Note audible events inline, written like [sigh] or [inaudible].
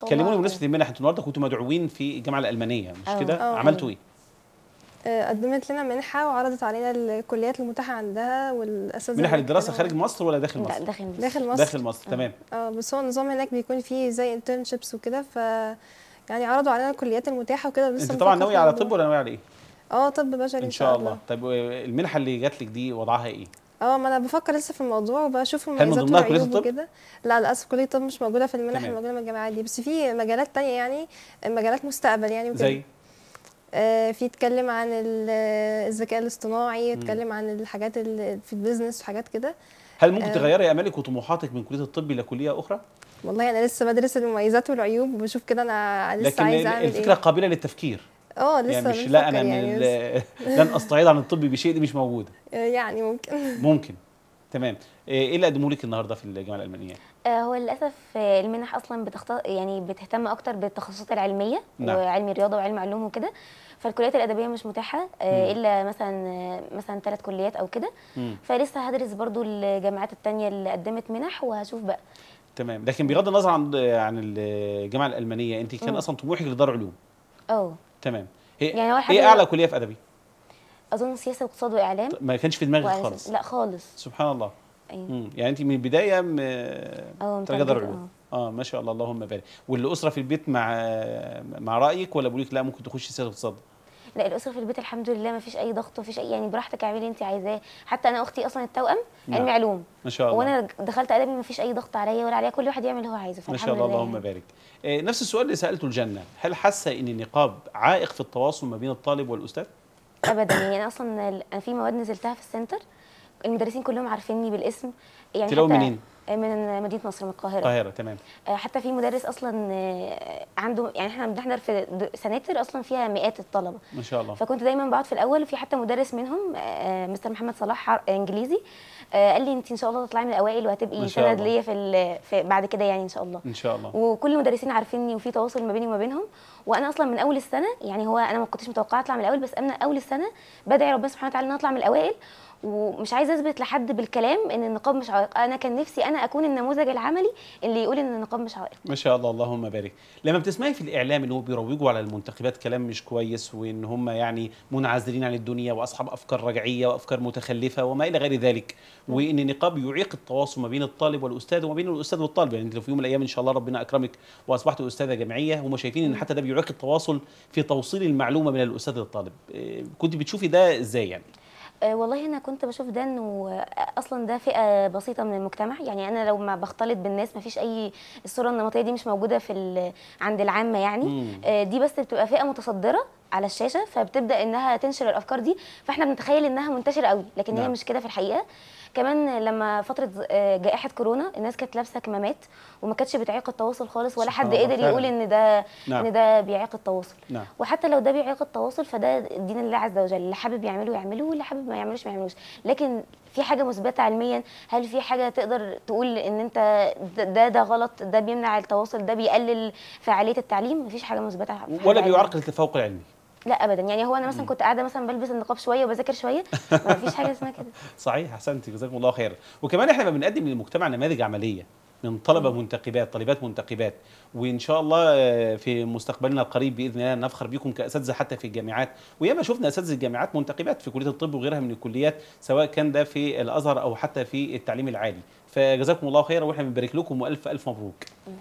كلموني بالنسبة المنح انتوا النهارده كنتوا مدعوين في الجامعه الالمانيه مش كده عملتوا ايه آه، قدمت لنا منحه وعرضت علينا الكليات المتاحه عندها والاساتذه منحه للدراسه خارج مصر ولا داخل مصر؟ لا داخل مصر داخل مصر داخل مصر آه. تمام اه بس هو النظام هناك بيكون فيه زي انترنشيبس وكده ف يعني عرضوا علينا الكليات المتاحه وكده انت طبعا ناويه على يعني. طب ولا ناويه على ايه؟ اه طب بشري ان شاء الله, الله. طب المنحه اللي جات لك دي وضعها ايه؟ اه ما انا بفكر لسه في الموضوع وبشوف مميزات وعيوب كده لا للاسف كليه الطب مش موجوده في المنح الموجوده من الجامعات دي بس في مجالات تانية يعني مجالات مستقبل يعني وكده زي آه في يتكلم عن الذكاء الاصطناعي يتكلم عن الحاجات اللي في البيزنس وحاجات كده هل ممكن آه تغيري امالك وطموحاتك من كليه الطب الى كليه اخرى والله انا لسه بدرس المميزات والعيوب وبشوف كده انا لسه عايزه اعمل الفكره إيه؟ قابله للتفكير اه يعني لسه يعني مش لا انا يعني من لن استعيض عن الطب بشيء دي مش موجوده آه، يعني ممكن [laughs] ممكن تمام آه، ايه اللي قدموا لك النهارده في الجامعه الالمانيه آه، هو للاسف المنح اصلا بتخط... يعني بتهتم اكتر بالتخصصات العلميه نعم. وعلم الرياضه وعلم علوم وكده فالكليات الادبيه مش متاحه الا مثلا مثلا ثلاث كليات او كده فلسه هدرس برضو الجامعات الثانيه اللي قدمت منح وهشوف بقى تمام لكن بغض النظر عن عن الجامعه الالمانيه انت كان مم. اصلا طموحك لدار علوم اه تمام هي يعني ايه اعلى كليه في ادبي اظن سياسه واقتصاد واعلام طيب، ما كانش في دماغك خالص لا خالص سبحان الله ايوه يعني انت من البدايه م... آه، درجه آه. اه ما شاء الله اللهم بارك والاسره في البيت مع مع رايك ولا بيقول لك لا ممكن تخش سياسه واقتصاد لا الاسره في البيت الحمد لله ما فيش اي ضغط وما فيش اي يعني براحتك اعملي اللي انت عايزاه حتى انا اختي اصلا التوأم نعم. علم علوم ما شاء الله وانا دخلت ادبي ما فيش اي ضغط عليا ولا عليا كل واحد يعمل اللي هو عايزه ما شاء الله اللهم يعني. بارك آه، نفس السؤال اللي سالته الجنه هل حاسه ان النقاب عائق في التواصل ما بين الطالب والاستاذ ابدا يعني انا اصلا انا في مواد نزلتها في السنتر المدرسين كلهم عارفيني بالاسم يعني تلاقوا منين من مدينه نصر من القاهره القاهره تمام آه، حتى في مدرس اصلا آه، عنده يعني احنا بنحضر في سناتر اصلا فيها مئات الطلبه ما شاء الله فكنت دايما بقعد في الاول وفي حتى مدرس منهم آه، مستر محمد صلاح انجليزي قال لي انت ان شاء الله تطلعي من الاوائل وهتبقي سند ليا في, في بعد كده يعني ان شاء الله ان شاء الله وكل المدرسين عارفيني وفي تواصل ما بيني وما بينهم وانا اصلا من اول السنه يعني هو انا ما كنتش متوقعه اطلع من الاول بس انا اول السنه بدعي ربنا سبحانه وتعالى ان اطلع من الاوائل ومش عايزه اثبت لحد بالكلام ان النقاب مش عائق انا كان نفسي انا انا اكون النموذج العملي اللي يقول ان النقاب مش عائق ما شاء الله اللهم بارك لما بتسمعي في الاعلام ان هو بيروجوا على المنتخبات كلام مش كويس وان هم يعني منعزلين عن الدنيا واصحاب افكار رجعيه وافكار متخلفه وما الى غير ذلك وان النقاب يعيق التواصل ما بين الطالب والاستاذ وما بين الاستاذ والطالب يعني انت لو في يوم من الايام ان شاء الله ربنا اكرمك واصبحت استاذه جامعيه هم شايفين ان حتى ده بيعيق التواصل في توصيل المعلومه من الاستاذ للطالب إيه، كنت بتشوفي ده ازاي يعني آه، والله انا كنت بشوف ده انه آه، اصلا ده فئه بسيطه من المجتمع يعني انا لو ما بختلط بالناس ما فيش اي الصوره النمطيه دي مش موجوده في عند العامه يعني مم. آه، دي بس بتبقى فئه متصدره على الشاشه فبتبدا انها تنشر الافكار دي فاحنا بنتخيل انها منتشره قوي لكن نعم. هي مش كده في الحقيقه كمان لما فتره آه، جائحه كورونا الناس كانت لابسه كمامات وما كانتش بتعيق التواصل خالص ولا حد قدر يقول ان ده نعم. ان ده بيعيق التواصل نعم. وحتى لو ده بيعيق التواصل فده دين الله عز وجل اللي حابب يعمله يعمله واللي حابب ما يعملوش ما يعملوش لكن في حاجه مثبته علميا هل في حاجه تقدر تقول ان انت ده ده غلط ده بيمنع التواصل ده بيقلل فعاليه التعليم مفيش حاجه مثبته ولا بيعرقل التفوق العلمي لا ابدا يعني هو انا مثلا كنت قاعده مثلا بلبس النقاب شويه وبذاكر شويه فيش حاجه اسمها كده [laughs] صحيح احسنتي جزاكم الله خير وكمان احنا بنقدم للمجتمع نماذج عمليه من طلبه منتقبات طالبات منتقبات وان شاء الله آه، في مستقبلنا القريب باذن الله نفخر بكم كاساتذه حتى في الجامعات وياما شفنا اساتذه الجامعات منتقبات في كليه الطب وغيرها من الكليات سواء كان ده في الازهر او حتى في التعليم العالي فجزاكم الله خيرا واحنا بنبارك لكم والف الف مبروك نعم.